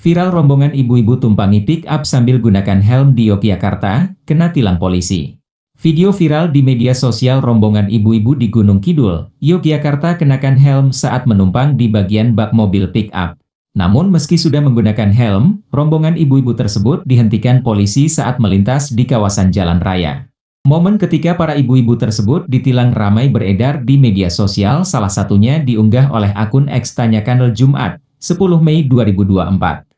Viral rombongan ibu-ibu tumpangi pick-up sambil gunakan helm di Yogyakarta, kena tilang polisi. Video viral di media sosial rombongan ibu-ibu di Gunung Kidul, Yogyakarta kenakan helm saat menumpang di bagian bak mobil pick-up. Namun meski sudah menggunakan helm, rombongan ibu-ibu tersebut dihentikan polisi saat melintas di kawasan jalan raya. Momen ketika para ibu-ibu tersebut ditilang ramai beredar di media sosial salah satunya diunggah oleh akun X Tanyakanel Jumat, 10 Mei 2024.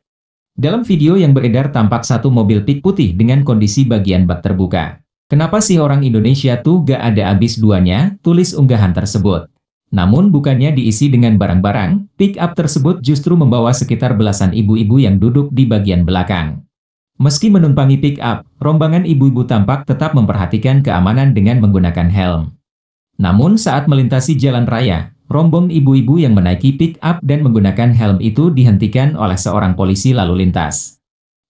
Dalam video yang beredar tampak satu mobil pik putih dengan kondisi bagian bak terbuka. Kenapa sih orang Indonesia tuh gak ada abis duanya, tulis unggahan tersebut. Namun bukannya diisi dengan barang-barang, pick up tersebut justru membawa sekitar belasan ibu-ibu yang duduk di bagian belakang. Meski menumpangi pick up, rombongan ibu-ibu tampak tetap memperhatikan keamanan dengan menggunakan helm. Namun saat melintasi jalan raya, Rombong ibu-ibu yang menaiki pick-up dan menggunakan helm itu dihentikan oleh seorang polisi lalu lintas.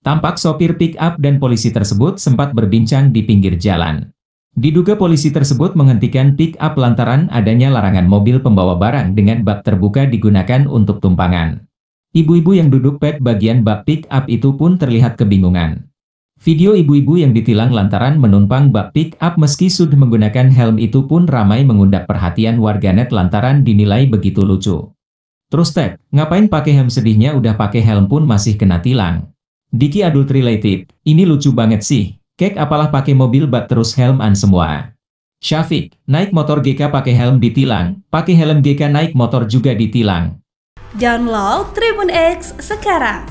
Tampak sopir pick-up dan polisi tersebut sempat berbincang di pinggir jalan. Diduga polisi tersebut menghentikan pick-up lantaran adanya larangan mobil pembawa barang dengan bak terbuka digunakan untuk tumpangan. Ibu-ibu yang duduk pet bagian bak pick-up itu pun terlihat kebingungan. Video ibu-ibu yang ditilang lantaran menumpang bak pick-up meski sudah menggunakan helm itu pun ramai mengundang perhatian warganet lantaran dinilai begitu lucu. Terus tek, ngapain pakai helm sedihnya udah pakai helm pun masih kena tilang. Diki adult related, ini lucu banget sih. Kek apalah pakai mobil bak terus helm an semua. Syafiq, naik motor GK pakai helm ditilang, pakai helm GK naik motor juga ditilang. Download Tribun X sekarang